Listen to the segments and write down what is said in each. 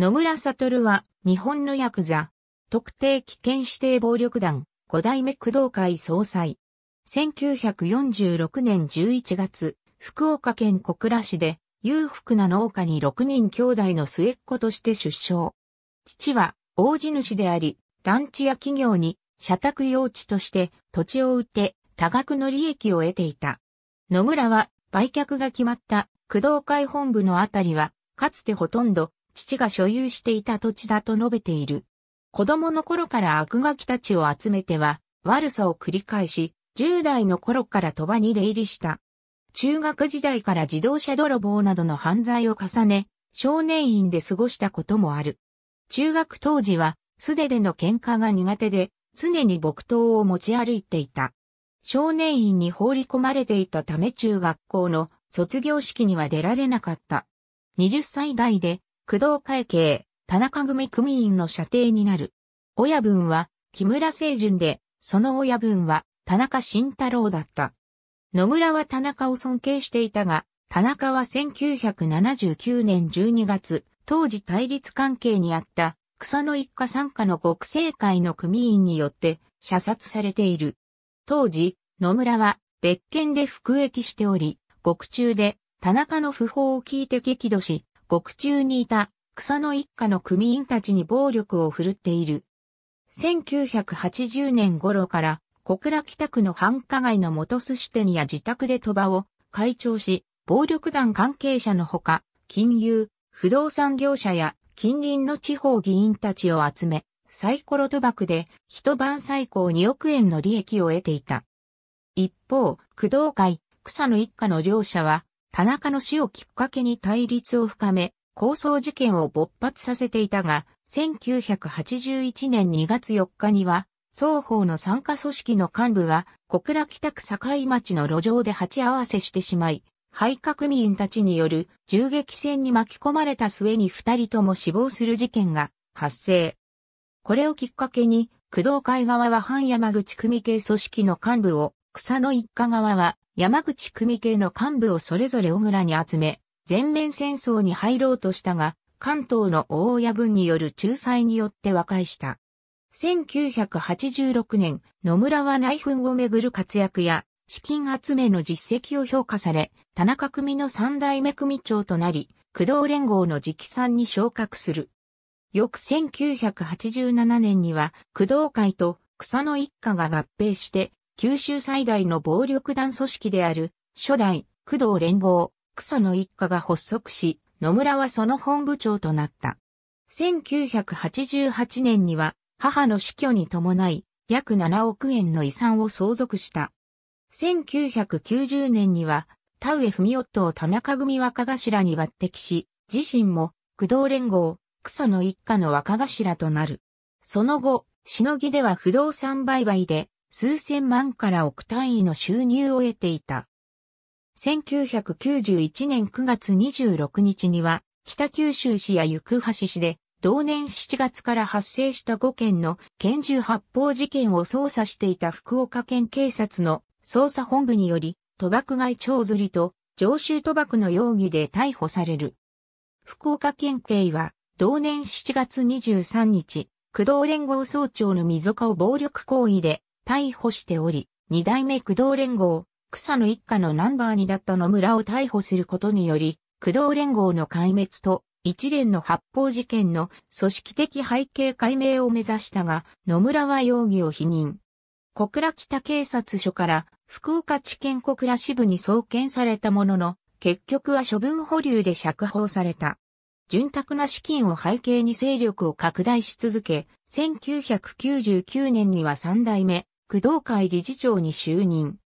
野村悟は、日本のヤクザ、特定危険指定暴力団、五代目工藤会総裁。1946年11月、福岡県小倉市で、裕福な農家に6人兄弟の末っ子として出生。父は、大地主であり、団地や企業に、社宅用地として土地を売って多額の利益を得ていた。野村は売却が決まった工藤会本部のあたりは、かつてほとんど父が所有していた土地だと述べている。子供の頃から悪ガキたちを集めては、悪さを繰り返し、10代の頃から鳥羽に出入りした。中学時代から自動車泥棒などの犯罪を重ね、少年院で過ごしたこともある。中学当時は、素手での喧嘩が苦手で、常に木刀を持ち歩いていた。少年院に放り込まれていたため中学校の卒業式には出られなかった。20歳代で工藤会系、田中組組員の射程になる。親分は、木村清順で、その親分は、田中慎太郎だった。野村は田中を尊敬していたが、田中は1979年12月、当時対立関係にあった草の一家参加の国政会の組員によって射殺されている。当時、野村は別件で服役しており、獄中で田中の訃報を聞いて激怒し、獄中にいた草の一家の組員たちに暴力を振るっている。1980年頃から小倉北区の繁華街の元寿司店や自宅で賭場を会長し、暴力団関係者のほか、金融、不動産業者や近隣の地方議員たちを集め、サイコロ賭博で一晩最高2億円の利益を得ていた。一方、工藤会、草の一家の両者は田中の死をきっかけに対立を深め、抗争事件を勃発させていたが、1981年2月4日には、双方の参加組織の幹部が小倉北区境町の路上で鉢合わせしてしまい、廃革民たちによる銃撃戦に巻き込まれた末に二人とも死亡する事件が発生。これをきっかけに、工藤会側は半山口組系組織の幹部を、草の一家側は山口組系の幹部をそれぞれ小倉に集め、全面戦争に入ろうとしたが、関東の大親分による仲裁によって和解した。1986年、野村は内紛をめぐる活躍や、資金集めの実績を評価され、田中組の三代目組長となり、工藤連合の直参に昇格する。翌1987年には、工藤会と草野一家が合併して、九州最大の暴力団組織である、初代、工藤連合、草野一家が発足し、野村はその本部長となった。1988年には、母の死去に伴い、約7億円の遺産を相続した。1990年には、田植文夫を田中組若頭に抜擢し、自身も、工藤連合、草野一家の若頭となる。その後、しのぎでは不動産売買で、数千万から億単位の収入を得ていた。1991年9月26日には、北九州市や行橋市で、同年7月から発生した5件の拳銃発砲事件を捜査していた福岡県警察の捜査本部により、賭博外長釣りと常習賭博の容疑で逮捕される。福岡県警は、同年7月23日、工藤連合総長の溝川を暴力行為で逮捕しており、二代目工藤連合、草野一家のナンバー2だった野村を逮捕することにより、工藤連合の壊滅と一連の発砲事件の組織的背景解明を目指したが、野村は容疑を否認。小倉北警察署から福岡地検小倉支部に送検されたものの、結局は処分保留で釈放された。潤沢な資金を背景に勢力を拡大し続け、1999年には三代目工藤会理事長に就任。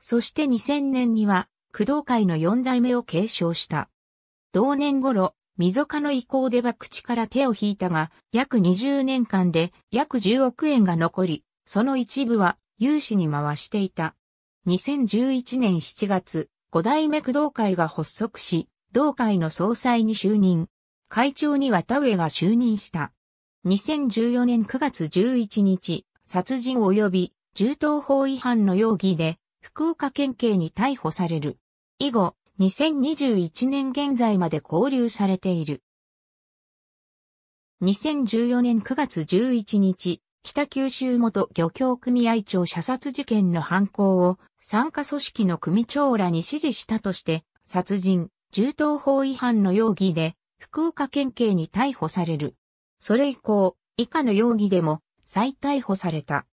そして2000年には、工藤会の4代目を継承した。同年頃、溝かの意向で爆打から手を引いたが、約20年間で約10億円が残り、その一部は有志に回していた。2011年7月、5代目工藤会が発足し、同会の総裁に就任。会長には植上が就任した。2014年9月11日、殺人及び銃刀法違反の容疑で福岡県警に逮捕される。以後、2021年現在まで交流されている。2014年9月11日、北九州元漁協組合長射殺事件の犯行を参加組織の組長らに指示したとして、殺人、銃刀法違反の容疑で福岡県警に逮捕される。それ以降、以下の容疑でも再逮捕された。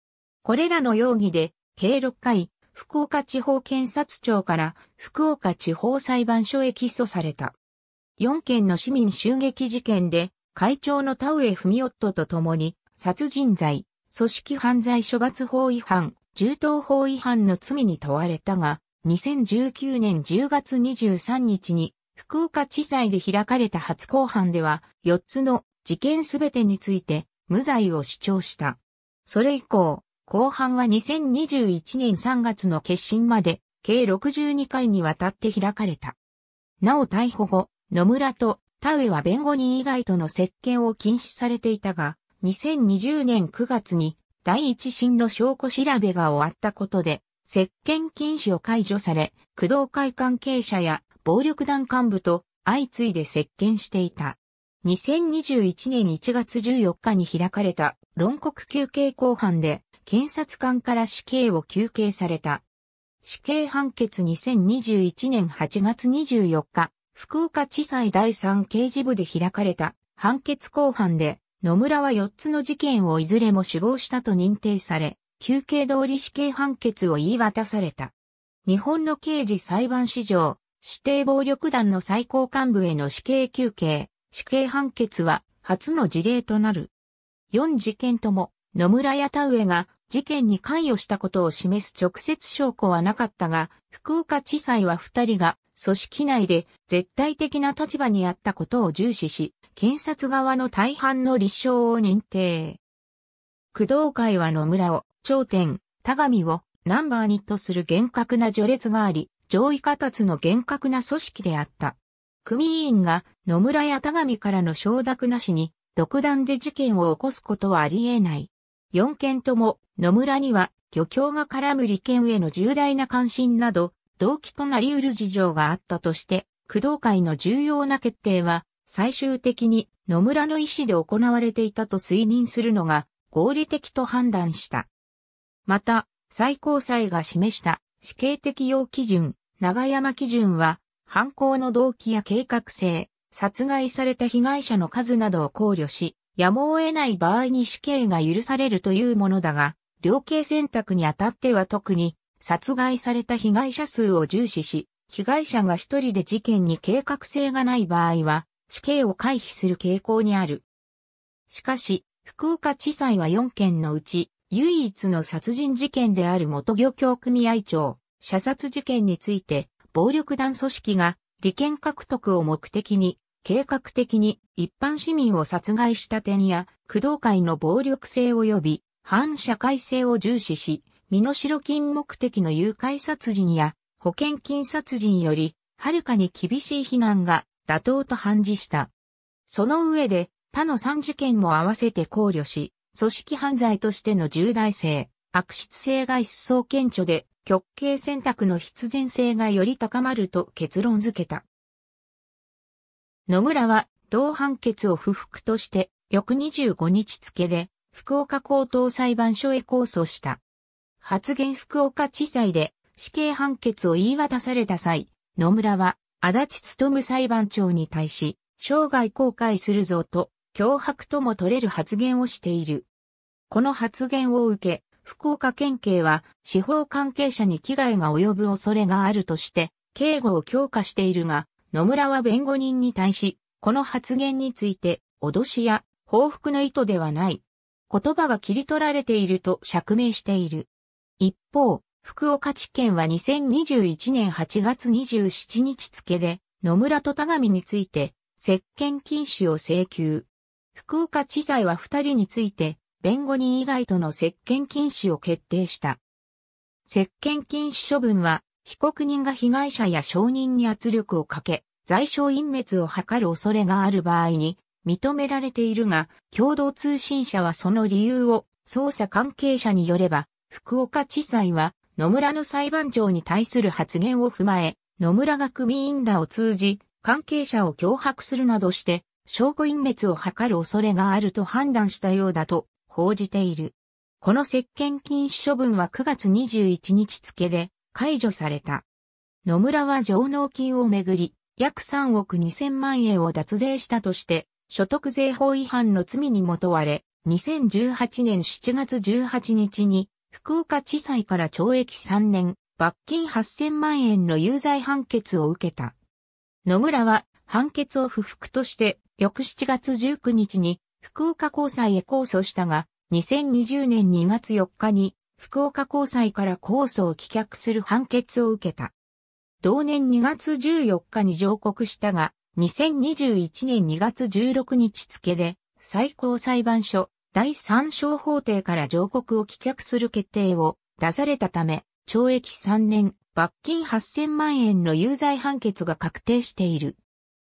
これらの容疑で、計6回、福岡地方検察庁から福岡地方裁判所へ起訴された。4件の市民襲撃事件で、会長の田上文夫と共に、殺人罪、組織犯罪処罰法違反、銃刀法違反の罪に問われたが、2019年10月23日に、福岡地裁で開かれた初公判では、4つの事件すべてについて、無罪を主張した。それ以降、後半は2021年3月の決心まで、計62回にわたって開かれた。なお逮捕後、野村と田植は弁護人以外との接見を禁止されていたが、2020年9月に第一審の証拠調べが終わったことで、接見禁止を解除され、工藤会関係者や暴力団幹部と相次いで接見していた。2021年1月14日に開かれた論告休憩公判で、検察官から死刑を求刑された。死刑判決2021年8月24日、福岡地裁第3刑事部で開かれた判決公判で、野村は4つの事件をいずれも死亡したと認定され、休刑通り死刑判決を言い渡された。日本の刑事裁判史上、指定暴力団の最高幹部への死刑求刑、死刑判決は初の事例となる。4事件とも野村や田えが事件に関与したことを示す直接証拠はなかったが、福岡地裁は二人が組織内で絶対的な立場にあったことを重視し、検察側の大半の立証を認定。工藤会は野村を、頂点、田上を、ナンバーッとする厳格な序列があり、上位下達の厳格な組織であった。組員が野村や田上からの承諾なしに、独断で事件を起こすことはあり得ない。4件とも野村には漁協が絡む利権への重大な関心など、動機となり得る事情があったとして、工藤会の重要な決定は、最終的に野村の意思で行われていたと推認するのが合理的と判断した。また、最高裁が示した死刑適用基準、長山基準は、犯行の動機や計画性、殺害された被害者の数などを考慮し、やむを得ない場合に死刑が許されるというものだが、量刑選択にあたっては特に、殺害された被害者数を重視し、被害者が一人で事件に計画性がない場合は、死刑を回避する傾向にある。しかし、福岡地裁は4件のうち、唯一の殺人事件である元漁協組合長、射殺事件について、暴力団組織が利権獲得を目的に計画的に一般市民を殺害した点や、工藤会の暴力性及び反社会性を重視し、身代金目的の誘拐殺人や保険金殺人より、はるかに厳しい非難が妥当と判事した。その上で、他の3事件も合わせて考慮し、組織犯罪としての重大性、悪質性が一層顕著で、極刑選択の必然性がより高まると結論付けた。野村は同判決を不服として翌25日付で福岡高等裁判所へ控訴した。発言福岡地裁で死刑判決を言い渡された際、野村は足立務裁判長に対し、生涯後悔するぞと、脅迫とも取れる発言をしている。この発言を受け、福岡県警は司法関係者に危害が及ぶ恐れがあるとして、警護を強化しているが、野村は弁護人に対し、この発言について、脅しや報復の意図ではない。言葉が切り取られていると釈明している。一方、福岡地検は2021年8月27日付で、野村と田上について、接見禁止を請求。福岡地裁は二人について、弁護人以外との接見禁止を決定した。接見禁止処分は、被告人が被害者や証人に圧力をかけ、在証隠滅を図る恐れがある場合に、認められているが、共同通信社はその理由を、捜査関係者によれば、福岡地裁は、野村の裁判長に対する発言を踏まえ、野村が組員らを通じ、関係者を脅迫するなどして、証拠隠滅を図る恐れがあると判断したようだと報じている。この接見禁止処分は9月21日付で解除された。野村は上納金をめぐり、約3億2000万円を脱税したとして、所得税法違反の罪にも問われ、2018年7月18日に、福岡地裁から懲役3年、罰金8000万円の有罪判決を受けた。野村は判決を不服として、翌7月19日に福岡高裁へ控訴したが、2020年2月4日に福岡高裁から控訴を棄却する判決を受けた。同年2月14日に上告したが、2021年2月16日付で、最高裁判所第三小法廷から上告を棄却する決定を出されたため、懲役3年、罰金8000万円の有罪判決が確定している。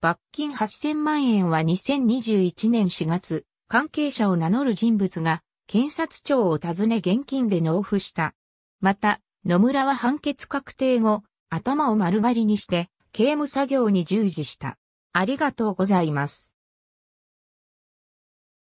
罰金8000万円は2021年4月、関係者を名乗る人物が検察庁を訪ね現金で納付した。また、野村は判決確定後、頭を丸刈りにして、刑務作業に従事した。ありがとうございます。